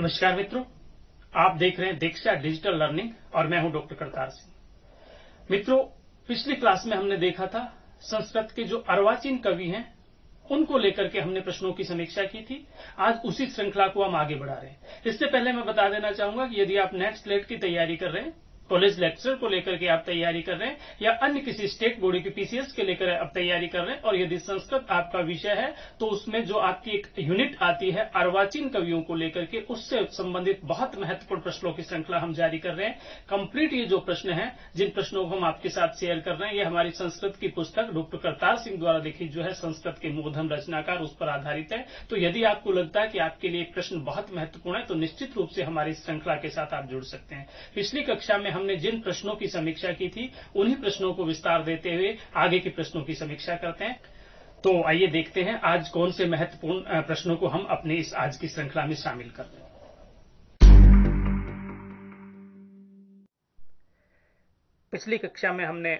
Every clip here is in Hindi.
नमस्कार मित्रों आप देख रहे हैं दीक्षा डिजिटल लर्निंग और मैं हूं डॉक्टर करतार सिंह मित्रों पिछली क्लास में हमने देखा था संस्कृत के जो अर्वाचीन कवि हैं उनको लेकर के हमने प्रश्नों की समीक्षा की थी आज उसी श्रृंखला को हम आगे बढ़ा रहे हैं इससे पहले मैं बता देना चाहूंगा कि यदि आप नेट स्लेट की तैयारी कर रहे हैं कॉलेज लेक्चर को लेकर के आप तैयारी कर रहे हैं या अन्य किसी स्टेट बोर्ड के पीसीएस के लेकर आप तैयारी कर रहे हैं और यदि संस्कृत आपका विषय है तो उसमें जो आपकी एक यूनिट आती है अर्वाचीन कवियों को लेकर के उससे संबंधित बहुत महत्वपूर्ण प्रश्नों की श्रृंखला हम जारी कर रहे हैं कंप्लीट ये जो प्रश्न है जिन प्रश्नों को हम आपके साथ शेयर कर रहे हैं ये हमारी संस्कृत की पुस्तक डॉक्टर करतार सिंह द्वारा लिखी जो है संस्कृत के मूर्धन रचनाकार उस पर आधारित है तो यदि आपको लगता है कि आपके लिए प्रश्न बहुत महत्वपूर्ण है तो निश्चित रूप से हमारी श्रृंखला के साथ आप जुड़ सकते हैं पिछली कक्षा में हमने जिन प्रश्नों की समीक्षा की थी उन्हीं प्रश्नों को विस्तार देते हुए आगे के प्रश्नों की समीक्षा करते हैं तो आइए देखते हैं आज कौन से महत्वपूर्ण प्रश्नों को हम अपने इस आज की श्रृंखला में शामिल कर रहे हैं पिछली कक्षा में हमने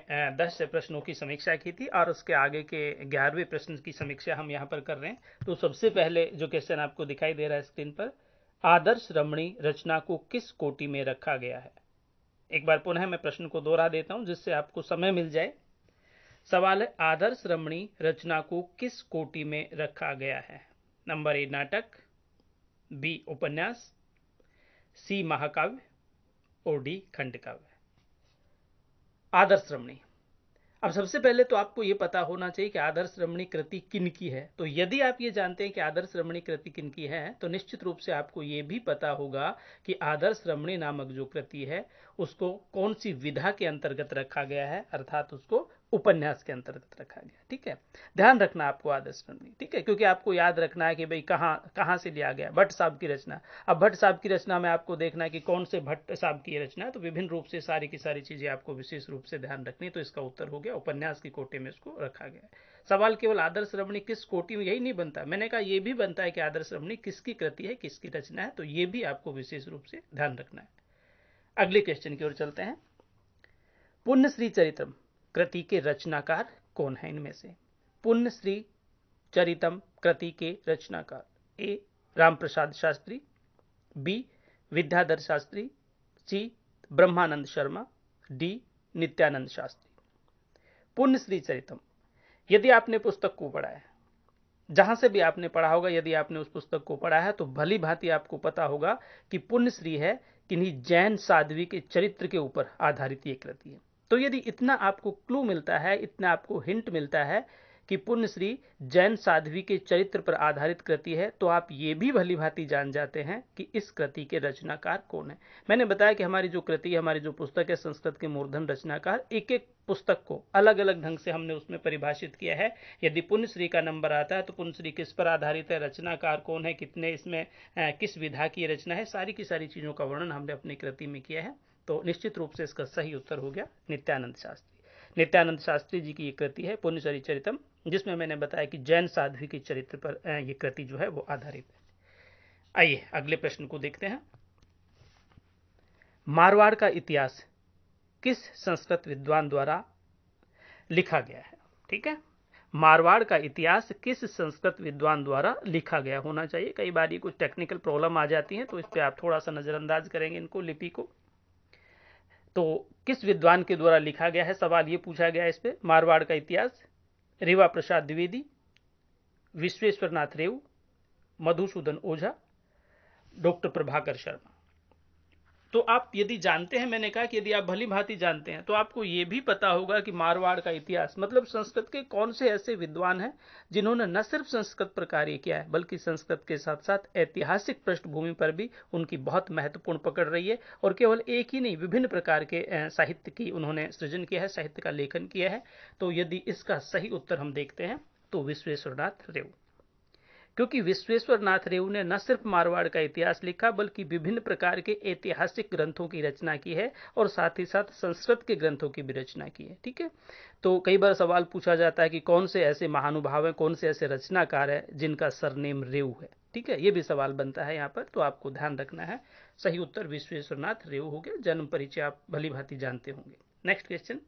दस प्रश्नों की समीक्षा की थी और उसके आगे के ग्यारहवें प्रश्न की समीक्षा हम यहाँ पर कर रहे हैं तो सबसे पहले जो क्वेश्चन आपको दिखाई दे रहा है स्क्रीन पर आदर्श रमणी रचना को किस कोटि में रखा गया है एक बार पुनः मैं प्रश्न को दोहरा देता हूं जिससे आपको समय मिल जाए सवाल है आदर्श रमणी रचना को किस कोटि में रखा गया है नंबर ए नाटक बी उपन्यास सी महाकाव्य और डी खंड काव्य आदर्श रमणी अब सबसे पहले तो आपको ये पता होना चाहिए कि आदर्श रमणी कृति किन की है तो यदि आप ये जानते हैं कि आदर्श रमणी कृति किन की है तो निश्चित रूप से आपको ये भी पता होगा कि आदर्श रमणी नामक जो कृति है उसको कौन सी विधा के अंतर्गत रखा गया है अर्थात उसको उपन्यास के अंतर्गत रखा गया ठीक है ध्यान रखना आपको आदर्श नंदी ठीक है क्योंकि आपको याद रखना है कि भाई कहाँ कहाँ से लिया गया भट्ट साहब की रचना अब भट्ट साहब की रचना में आपको देखना है कि कौन से भट्ट साहब की रचना है तो विभिन्न रूप से सारी की सारी चीजें आपको विशेष रूप से ध्यान रखनी तो इसका उत्तर हो गया उपन्यास की कोटे में इसको रखा गया सवाल केवल आदर्श रमणी किस कोटि में यही नहीं बनता मैंने कहा यह भी बनता है कि आदर्श रमणी किसकी कृति है किसकी रचना है तो यह भी आपको विशेष रूप से ध्यान रखना है अगले क्वेश्चन की ओर चलते हैं पुण्य श्री चरित्रम कृति के रचनाकार कौन है इनमें से पुण्य श्री चरितम कृति के रचनाकार A Ramprasad Shastri B Vidyadhar Shastri C Brahmanand Sharma D Nityanand Shastri Punya Shri चरितम यदि आपने पुस्तक को पढ़ा है जहां से भी आपने पढ़ा होगा यदि आपने उस पुस्तक को पढ़ा है तो भली भांति आपको पता होगा कि पुण्य श्री है किन्हीं जैन साध्वी के चरित्र के ऊपर आधारित ये कृति है तो यदि इतना आपको क्लू मिलता है इतना आपको हिंट मिलता है कि पुण्यश्री जैन साध्वी के चरित्र पर आधारित कृति है तो आप ये भी भली भांति जान जाते हैं कि इस कृति के रचनाकार कौन है मैंने बताया कि हमारी जो कृति है हमारी जो पुस्तक है संस्कृत के मूर्धन रचनाकार एक एक पुस्तक को अलग अलग ढंग से हमने उसमें परिभाषित किया है यदि पुण्यश्री का नंबर आता है तो पुण्यश्री किस पर आधारित है रचनाकार कौन है कितने इसमें किस विधा की रचना है सारी की सारी चीज़ों का वर्णन हमने अपनी कृति में किया है तो निश्चित रूप से इसका सही उत्तर हो गया नित्यानंद शास्त्री नित्यानंद शास्त्री जी की ये कृति है पुण्यचरी चरितम जिसमें मैंने बताया कि जैन साध्वी के चरित्र पर ये कृति जो है वो आधारित है आइए अगले प्रश्न को देखते हैं मारवाड़ का इतिहास किस संस्कृत विद्वान द्वारा लिखा गया है ठीक है मारवाड़ का इतिहास किस संस्कृत विद्वान द्वारा लिखा गया होना चाहिए कई बार ये कुछ टेक्निकल प्रॉब्लम आ जाती है तो इस पर आप थोड़ा सा नज़रअंदाज करेंगे इनको लिपि को तो किस विद्वान के द्वारा लिखा गया है सवाल ये पूछा गया है इस पर मारवाड़ का इतिहास रेवा प्रसाद द्विवेदी विश्वेश्वरनाथ रेव मधुसूदन ओझा डॉक्टर प्रभाकर शर्मा तो आप यदि जानते हैं मैंने कहा कि यदि आप भली भांति जानते हैं तो आपको ये भी पता होगा कि मारवाड़ का इतिहास मतलब संस्कृत के कौन से ऐसे विद्वान हैं जिन्होंने न सिर्फ संस्कृत पर कार्य किया है बल्कि संस्कृत के साथ साथ ऐतिहासिक पृष्ठभूमि पर भी उनकी बहुत महत्वपूर्ण पकड़ रही है और केवल एक ही नहीं विभिन्न प्रकार के साहित्य की उन्होंने सृजन किया है साहित्य का लेखन किया है तो यदि इसका सही उत्तर हम देखते हैं तो विश्वेश्वरनाथ रेव क्योंकि विश्वेश्वर नाथ रेऊ ने न सिर्फ मारवाड़ का इतिहास लिखा बल्कि विभिन्न प्रकार के ऐतिहासिक ग्रंथों की रचना की है और साथ ही साथ संस्कृत के ग्रंथों की भी रचना की है ठीक है तो कई बार सवाल पूछा जाता है कि कौन से ऐसे महानुभाव हैं कौन से ऐसे रचनाकार हैं जिनका सरनेम रेऊ है ठीक है ये भी सवाल बनता है यहाँ पर तो आपको ध्यान रखना है सही उत्तर विश्वेश्वर नाथ हो गया जन्म परिचय आप भली भांति जानते होंगे नेक्स्ट क्वेश्चन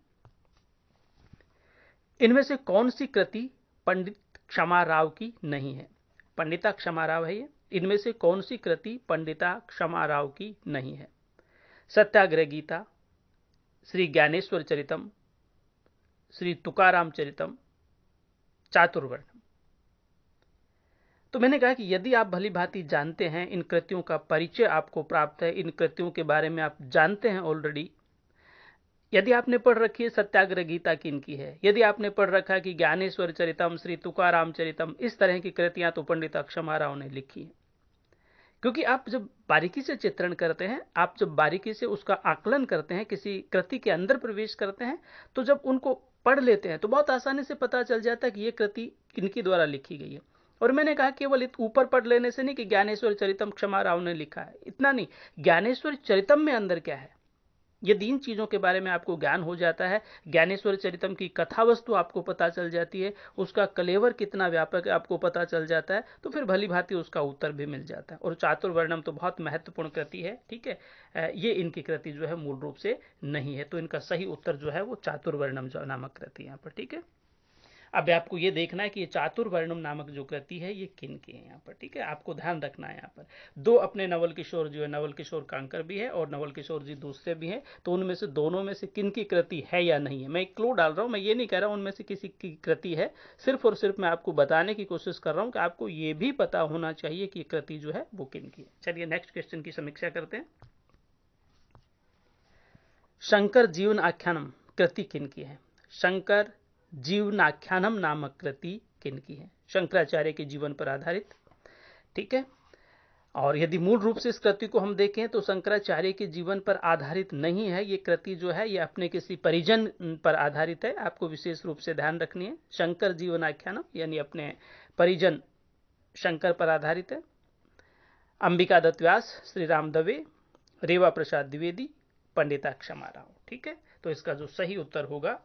इनमें से कौन सी कृति पंडित क्षमा राव की नहीं है पंडिता क्षमाराव है ये इनमें से कौन सी कृति पंडिता क्षमाराव की नहीं है सत्याग्रह गीता श्री ज्ञानेश्वर चरितम श्री तुकाराम चरितम चातुर्वर्णम तो मैंने कहा कि यदि आप भली भांति जानते हैं इन कृतियों का परिचय आपको प्राप्त है इन कृतियों के बारे में आप जानते हैं ऑलरेडी यदि आपने पढ़ रखी है सत्याग्रह गीता किन की है यदि आपने पढ़ रखा है कि ज्ञानेश्वर चरितम श्री तुकाराम चरितम इस तरह की कृतियां तो पंडित राव ने लिखी है क्योंकि आप जब बारीकी से चित्रण करते हैं आप जब बारीकी से उसका आकलन करते हैं किसी कृति के अंदर प्रवेश करते हैं तो जब उनको पढ़ लेते हैं तो बहुत आसानी से पता चल जाता है कि ये कृति इनकी द्वारा लिखी गई है और मैंने कहा केवल ऊपर पढ़ लेने से नहीं कि ज्ञानेश्वर चरितम क्षमा राव ने लिखा है इतना नहीं ज्ञानेश्वर चरितम में अंदर क्या है यदि इन चीज़ों के बारे में आपको ज्ञान हो जाता है ज्ञानेश्वर चरितम की कथा वस्तु आपको पता चल जाती है उसका कलेवर कितना व्यापक है आपको पता चल जाता है तो फिर भली भांति उसका उत्तर भी मिल जाता है और चातुर्वर्णम तो बहुत महत्वपूर्ण कृति है ठीक है ये इनकी कृति जो है मूल रूप से नहीं है तो इनका सही उत्तर जो है वो चातुर्वर्णम नामक कृति यहाँ पर ठीक है अब आपको ये देखना है कि ये चातुर्वर्णम नामक जो कृति है ये किन की है यहाँ पर ठीक है आपको ध्यान रखना है यहाँ पर दो अपने नवल किशोर जो है नवल किशोर कांकर भी है और नवल किशोर जी दूसरे भी हैं तो उनमें से दोनों में से किन की कृति है या नहीं है मैं एक क्लू डाल रहा हूँ मैं ये नहीं कह रहा उनमें से किसी की कृति है सिर्फ और सिर्फ मैं आपको बताने की कोशिश कर रहा हूँ कि आपको ये भी पता होना चाहिए कि कृति जो है वो किन की है चलिए नेक्स्ट क्वेश्चन की समीक्षा करते हैं शंकर जीवन आख्यानम कृति किन की है शंकर जीवनाख्यानम नामक कृति किन की है शंकराचार्य के जीवन पर आधारित ठीक है और यदि मूल रूप से इस कृति को हम देखें तो शंकराचार्य के जीवन पर आधारित नहीं है ये कृति जो है ये अपने किसी परिजन पर आधारित है आपको विशेष रूप से ध्यान रखनी है शंकर जीवन आख्यानम यानी अपने परिजन शंकर पर आधारित है अंबिका दत्त व्यास श्री राम दवे रेवा प्रसाद द्विवेदी पंडिताक्षमा राव ठीक है तो इसका जो सही उत्तर होगा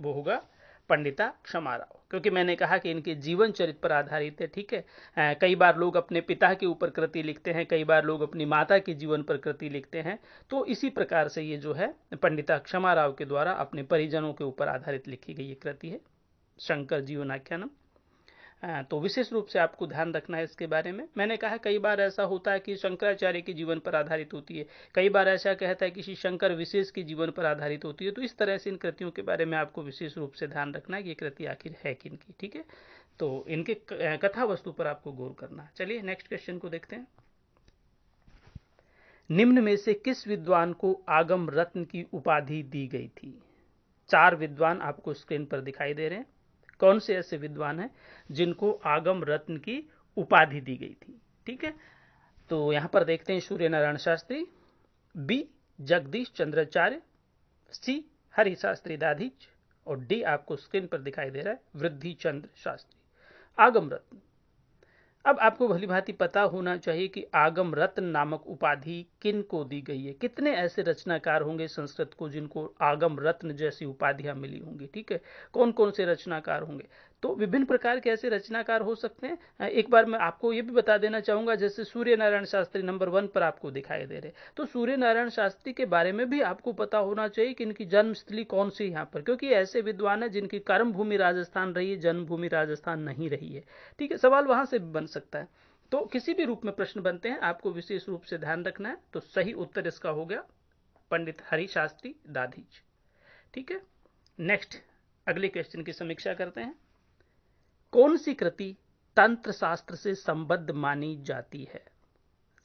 वो होगा पंडिता क्षमा राव क्योंकि मैंने कहा कि इनके जीवन चरित्र पर आधारित है ठीक है कई बार लोग अपने पिता के ऊपर कृति लिखते हैं कई बार लोग अपनी माता के जीवन पर कृति लिखते हैं तो इसी प्रकार से ये जो है पंडिता क्षमा राव के द्वारा अपने परिजनों के ऊपर आधारित लिखी गई ये कृति है शंकर जीवन आख्यानम हाँ, तो विशेष रूप से आपको ध्यान रखना है इसके बारे में मैंने कहा कई बार ऐसा होता है कि शंकराचार्य के जीवन पर आधारित होती है कई बार ऐसा कहता है कि श्री शंकर विशेष के जीवन पर आधारित होती है तो इस तरह से इन कृतियों के बारे में आपको विशेष रूप से ध्यान रखना है कि ये कृति आखिर है किन की ठीक है तो इनके कथा वस्तु पर आपको गौर करना चलिए नेक्स्ट क्वेश्चन को देखते हैं निम्न में से किस विद्वान को आगम रत्न की उपाधि दी गई थी चार विद्वान आपको स्क्रीन पर दिखाई दे रहे हैं कौन से ऐसे विद्वान हैं जिनको आगम रत्न की उपाधि दी गई थी ठीक है तो यहां पर देखते हैं सूर्य नारायण शास्त्री बी जगदीश चंद्राचार्य सी हरि शास्त्री दाधीच और डी आपको स्क्रीन पर दिखाई दे रहा है वृद्धि चंद्र शास्त्री आगम रत्न अब आपको भली भांति पता होना चाहिए कि आगम रत्न नामक उपाधि किन को दी गई है कितने ऐसे रचनाकार होंगे संस्कृत को जिनको आगम रत्न जैसी उपाधियां मिली होंगी ठीक है कौन कौन से रचनाकार होंगे तो विभिन्न प्रकार के ऐसे रचनाकार हो सकते हैं एक बार मैं आपको ये भी बता देना चाहूंगा जैसे सूर्य नारायण शास्त्री नंबर वन पर आपको दिखाई दे रहे तो सूर्य नारायण शास्त्री के बारे में भी आपको पता होना चाहिए कि इनकी जन्मस्थली कौन सी यहाँ पर क्योंकि ऐसे विद्वान है जिनकी कर्म भूमि राजस्थान रही है जन्मभूमि राजस्थान नहीं रही है ठीक है सवाल वहां से बन सकता है तो किसी भी रूप में प्रश्न बनते हैं आपको विशेष रूप से ध्यान रखना है तो सही उत्तर इसका हो गया पंडित हरी शास्त्री दाधीज ठीक है नेक्स्ट अगले क्वेश्चन की समीक्षा करते हैं कौन सी कृति तंत्र शास्त्र से संबद्ध मानी जाती है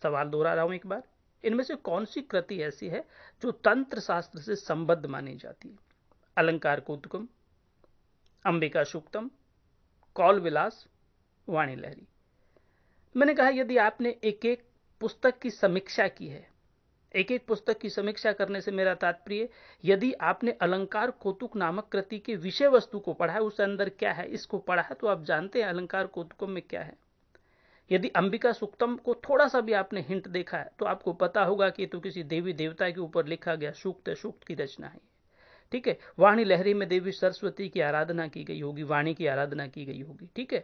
सवाल दोहरा रहा हूं एक बार इनमें से कौन सी कृति ऐसी है जो तंत्र शास्त्र से संबद्ध मानी जाती है अलंकार कौतुकम अंबिका सूक्तम कौल विलास वाणी लहरी मैंने कहा यदि आपने एक एक पुस्तक की समीक्षा की है एक एक पुस्तक की समीक्षा करने से मेरा तात्पर्य यदि आपने अलंकार कोतुक नामक कृति के विषय वस्तु को पढ़ा है उसके अंदर क्या है इसको पढ़ा है तो आप जानते हैं अलंकार कोतुकों में क्या है यदि अंबिका सुक्तम को थोड़ा सा भी आपने हिंट देखा है तो आपको पता होगा कि तो किसी देवी देवता के ऊपर लिखा गया सूक्त सूक्त की रचना है ठीक है वाणी लहरी में देवी सरस्वती की आराधना की गई होगी वाणी की आराधना की गई होगी ठीक है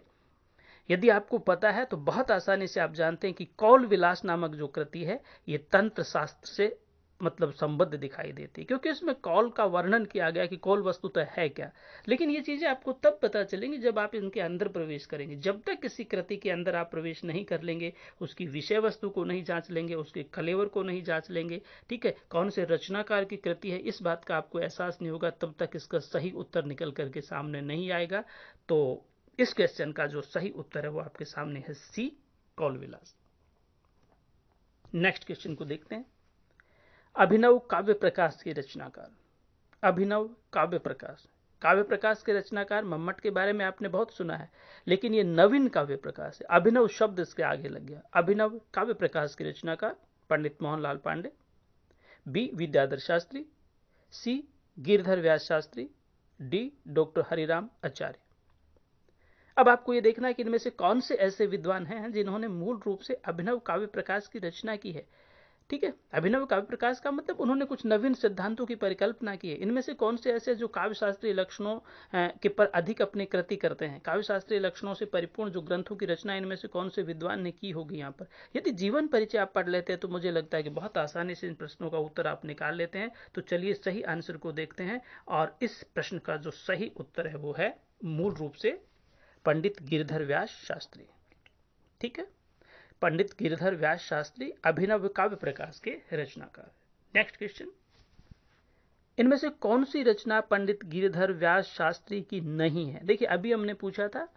यदि आपको पता है तो बहुत आसानी से आप जानते हैं कि कौल विलास नामक जो कृति है ये तंत्र शास्त्र से मतलब संबद्ध दिखाई देती है क्योंकि इसमें कौल का वर्णन किया गया कि कौल वस्तु तो है क्या लेकिन ये चीजें आपको तब पता चलेंगी जब आप इनके अंदर प्रवेश करेंगे जब तक किसी कृति के अंदर आप प्रवेश नहीं कर लेंगे उसकी विषय वस्तु को नहीं जांच लेंगे उसके कलेवर को नहीं जांच लेंगे ठीक है कौन से रचनाकार की कृति है इस बात का आपको एहसास नहीं होगा तब तक इसका सही उत्तर निकल करके सामने नहीं आएगा तो इस क्वेश्चन का जो सही उत्तर है वो आपके सामने है सी कॉलविलास नेक्स्ट क्वेश्चन को देखते हैं अभिनव काव्य प्रकाश के रचनाकार अभिनव काव्य प्रकाश काव्य प्रकाश के रचनाकार मम्मट के बारे में आपने बहुत सुना है लेकिन ये नवीन काव्य प्रकाश है अभिनव शब्द इसके आगे लग गया अभिनव काव्य प्रकाश के रचनाकार Pandit Mohanlal Pandey B Vidyadhar Shastri C Girdhar Vyas Shastri D doctor Hariram Acharya अब आपको ये देखना है कि इनमें से कौन से ऐसे विद्वान हैं जिन्होंने मूल रूप से अभिनव काव्य प्रकाश की रचना की है ठीक है अभिनव काव्य प्रकाश का मतलब उन्होंने कुछ नवीन सिद्धांतों की परिकल्पना की है इनमें से कौन से ऐसे जो काव्यशास्त्रीय लक्षणों के पर अधिक अपने कृति करते हैं काव्यशास्त्रीय लक्षणों से परिपूर्ण जो ग्रंथों की रचना इनमें से कौन से विद्वान ने की होगी यहाँ पर यदि जीवन परिचय आप पढ़ लेते हैं तो मुझे लगता है कि बहुत आसानी से इन प्रश्नों का उत्तर आप निकाल लेते हैं तो चलिए सही आंसर को देखते हैं और इस प्रश्न का जो सही उत्तर है वो है मूल रूप से पंडित गिरधर व्यास शास्त्री ठीक है पंडित गिरधर व्यास शास्त्री अभिनव काव्य प्रकाश के रचनाकार नेक्स्ट क्वेश्चन इनमें से कौन सी रचना पंडित गिरधर व्यास शास्त्री की नहीं है देखिए अभी हमने पूछा था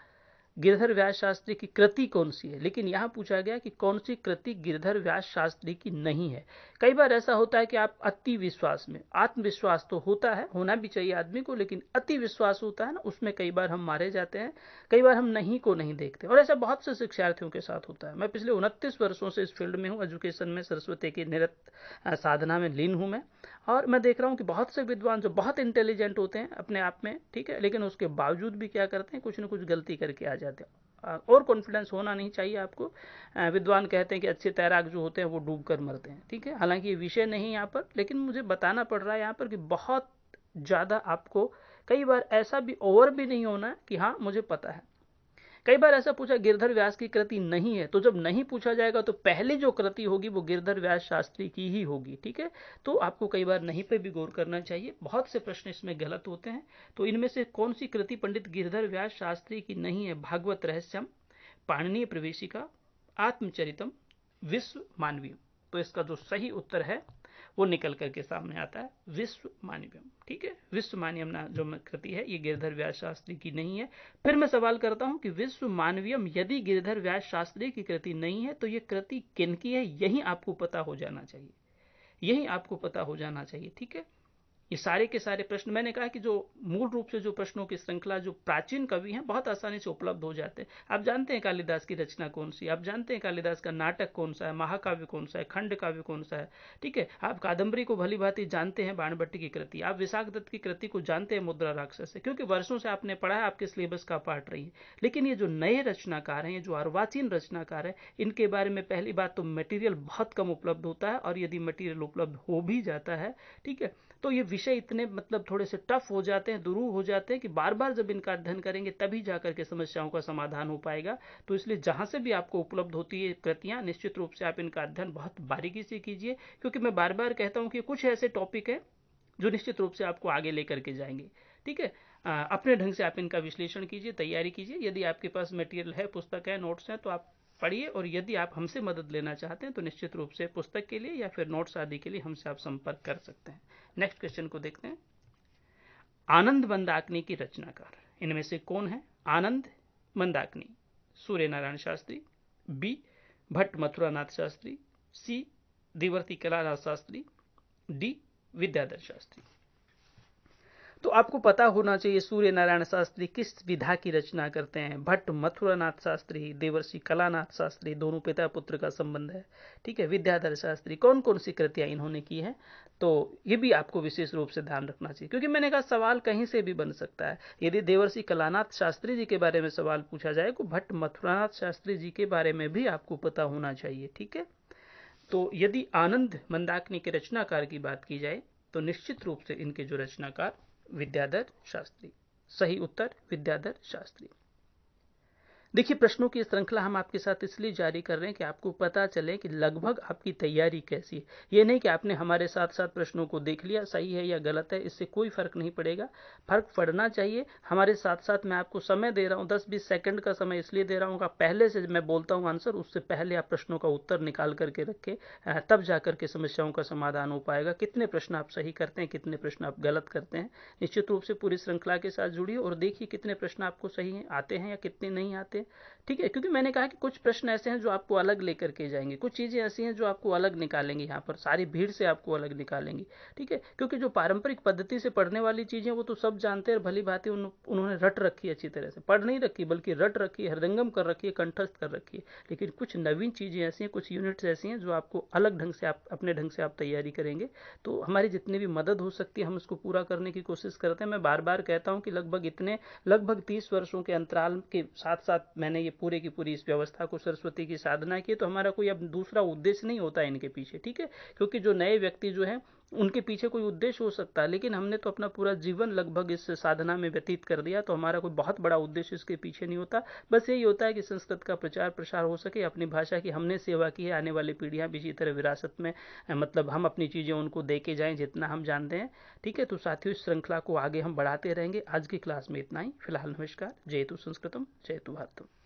गिरधर व्यास शास्त्री की कृति कौन सी है लेकिन यहाँ पूछा गया कि कौन सी कृति गिरधर व्यास शास्त्री की नहीं है कई बार ऐसा होता है कि आप अति विश्वास में आत्मविश्वास तो होता है होना भी चाहिए आदमी को लेकिन अति विश्वास होता है ना उसमें कई बार हम मारे जाते हैं कई बार हम नहीं को नहीं देखते और ऐसा बहुत से शिक्षार्थियों के साथ होता है मैं पिछले उनतीस वर्षों से इस फील्ड में हूँ एजुकेशन में सरस्वती की निरत साधना में लीन हूँ मैं और मैं देख रहा हूँ कि बहुत से विद्वान जो बहुत इंटेलिजेंट होते हैं अपने आप में ठीक है लेकिन उसके बावजूद भी क्या करते हैं कुछ ना कुछ गलती करके आ जाते हैं और कॉन्फिडेंस होना नहीं चाहिए आपको विद्वान कहते हैं कि अच्छे तैराक जो होते हैं वो डूब कर मरते हैं ठीक है हालांकि ये विषय नहीं यहाँ पर लेकिन मुझे बताना पड़ रहा है यहाँ पर कि बहुत ज़्यादा आपको कई बार ऐसा भी ओवर भी नहीं होना कि हाँ मुझे पता है कई बार ऐसा पूछा गिरधर व्यास की कृति नहीं है तो जब नहीं पूछा जाएगा तो पहले जो कृति होगी वो गिरधर व्यास शास्त्री की ही होगी ठीक है तो आपको कई बार नहीं पे भी गौर करना चाहिए बहुत से प्रश्न इसमें गलत होते हैं तो इनमें से कौन सी कृति पंडित गिरधर व्यास शास्त्री की नहीं है भागवत रहस्यम पाणनीय प्रवेशिका आत्मचरितम विश्व मानवीय तो इसका जो सही उत्तर है वो निकल करके सामने आता है विश्व मानवियम ठीक है विश्व मान्यम ना जो कृति है ये गिरधर व्यास शास्त्री की नहीं है फिर मैं सवाल करता हूं कि विश्व मानवियम यदि गिरधर व्यास शास्त्री की कृति नहीं है तो ये कृति किन की है यही आपको पता हो जाना चाहिए यही आपको पता हो जाना चाहिए ठीक है ये सारे के सारे प्रश्न मैंने कहा कि जो मूल रूप से जो प्रश्नों की श्रृंखला जो प्राचीन कवि हैं बहुत आसानी से उपलब्ध हो जाते हैं आप जानते हैं कालिदास की रचना कौन सी आप जानते हैं कालिदास का नाटक कौन सा है महाकाव्य कौन सा है खंड काव्य कौन सा है ठीक है आप कादंबरी को भली भांति जानते हैं बाणभट्टी की कृति आप विशाख दत्त की कृति को जानते हैं मुद्रा राक्षस से क्योंकि वर्षों से आपने पढ़ा है आपके सिलेबस का पार्ट रही है लेकिन ये जो नए रचनाकार हैं ये जो अर्वाचीन रचनाकार हैं इनके बारे में पहली बात तो मटेरियल बहुत कम उपलब्ध होता है और यदि मटेरियल उपलब्ध हो भी जाता है ठीक है तो ये विषय इतने मतलब थोड़े से टफ हो जाते हैं दुरू हो जाते हैं कि बार बार जब इनका अध्ययन करेंगे तभी जाकर के समस्याओं का समाधान हो पाएगा तो इसलिए जहाँ से भी आपको उपलब्ध होती है कृतियाँ निश्चित रूप से आप इनका अध्ययन बहुत बारीकी से कीजिए क्योंकि मैं बार बार कहता हूँ कि कुछ ऐसे टॉपिक हैं जो निश्चित रूप से आपको आगे लेकर के जाएंगे ठीक है अपने ढंग से आप इनका विश्लेषण कीजिए तैयारी कीजिए यदि आपके पास मटेरियल है पुस्तक है नोट्स हैं तो आप पढ़िए और यदि आप हमसे मदद लेना चाहते हैं तो निश्चित रूप से पुस्तक के लिए या फिर नोट्स आदि के लिए हमसे आप संपर्क कर सकते हैं नेक्स्ट क्वेश्चन को देखते हैं आनंद मंदाकिनी की रचनाकार इनमें से कौन है Anand Mandakini Surya Narayan Shastri B Bhatt Mathuranath Shastri C Divarti Kalanath Shastri D Vidyadhar Shastri तो आपको पता होना चाहिए सूर्य नारायण शास्त्री किस विधा की रचना करते हैं भट्ट मथुरानाथ शास्त्री देवर्षि कलानाथ शास्त्री दोनों पिता पुत्र का संबंध है ठीक है विद्याधर शास्त्री कौन कौन सी कृतियाँ इन्होंने की हैं तो ये भी आपको विशेष रूप से ध्यान रखना चाहिए क्योंकि मैंने कहा सवाल कहीं से भी बन सकता है यदि देवर्षि कलानाथ शास्त्री जी के बारे में सवाल पूछा जाए तो भट्ट मथुरानाथ शास्त्री जी के बारे में भी आपको पता होना चाहिए ठीक है तो यदि आनंद मंदाकिनी के रचनाकार की बात की जाए तो निश्चित रूप से इनके जो रचनाकार विद्याधर शास्त्री सही उत्तर विद्याधर शास्त्री देखिए प्रश्नों की श्रृंखला हम आपके साथ इसलिए जारी कर रहे हैं कि आपको पता चले कि लगभग आपकी तैयारी कैसी है ये नहीं कि आपने हमारे साथ साथ प्रश्नों को देख लिया सही है या गलत है इससे कोई फर्क नहीं पड़ेगा फर्क पड़ना चाहिए हमारे साथ साथ मैं आपको समय दे रहा हूँ दस बीस सेकेंड का समय इसलिए दे रहा हूँ पहले से मैं बोलता हूँ आंसर उससे पहले आप प्रश्नों का उत्तर निकाल करके रखें तब जा के समस्याओं का समाधान हो पाएगा कितने प्रश्न आप सही करते हैं कितने प्रश्न आप गलत करते हैं निश्चित रूप से पूरी श्रृंखला के साथ जुड़िए और देखिए कितने प्रश्न आपको सही आते हैं या कितने नहीं आते हैं ठीक है क्योंकि मैंने कहा कि कुछ प्रश्न ऐसे हैं जो आपको अलग लेकर के जाएंगे कुछ चीज़ें ऐसी हैं जो आपको अलग निकालेंगे यहाँ पर सारी भीड़ से आपको अलग निकालेंगे ठीक है क्योंकि जो पारंपरिक पद्धति से पढ़ने वाली चीज़ें वो तो सब जानते हैं भली भांति उन, उन्होंने रट रखी अच्छी तरह से पढ़ नहीं रखी बल्कि रट रखी हृदंगम कर रखी है कंठस्थ कर रखी है लेकिन कुछ नवीन चीज़ें ऐसी हैं कुछ यूनिट्स ऐसी हैं जो आपको अलग ढंग से आप अपने ढंग से आप तैयारी करेंगे तो हमारी जितनी भी मदद हो सकती है हम उसको पूरा करने की कोशिश करते हैं मैं बार बार कहता हूँ कि लगभग इतने लगभग तीस वर्षों के अंतराल के साथ साथ मैंने ये पूरे की पूरी इस व्यवस्था को सरस्वती की साधना की तो हमारा कोई अब दूसरा उद्देश्य नहीं होता इनके पीछे ठीक है क्योंकि जो नए व्यक्ति जो है उनके पीछे कोई उद्देश्य हो सकता है लेकिन हमने तो अपना पूरा जीवन लगभग इस साधना में व्यतीत कर दिया तो हमारा कोई बहुत बड़ा उद्देश्य इसके पीछे नहीं होता बस यही होता है कि संस्कृत का प्रचार प्रसार हो सके अपनी भाषा की हमने सेवा की है आने वाली पीढ़ियाँ भी इसी तरह विरासत में मतलब हम अपनी चीज़ें उनको दे के जाएँ जितना हम जानते हैं ठीक है तो साथियों इस श्रृंखला को आगे हम बढ़ाते रहेंगे आज की क्लास में इतना ही फिलहाल नमस्कार जय तु संस्कृतम जय तु भारतम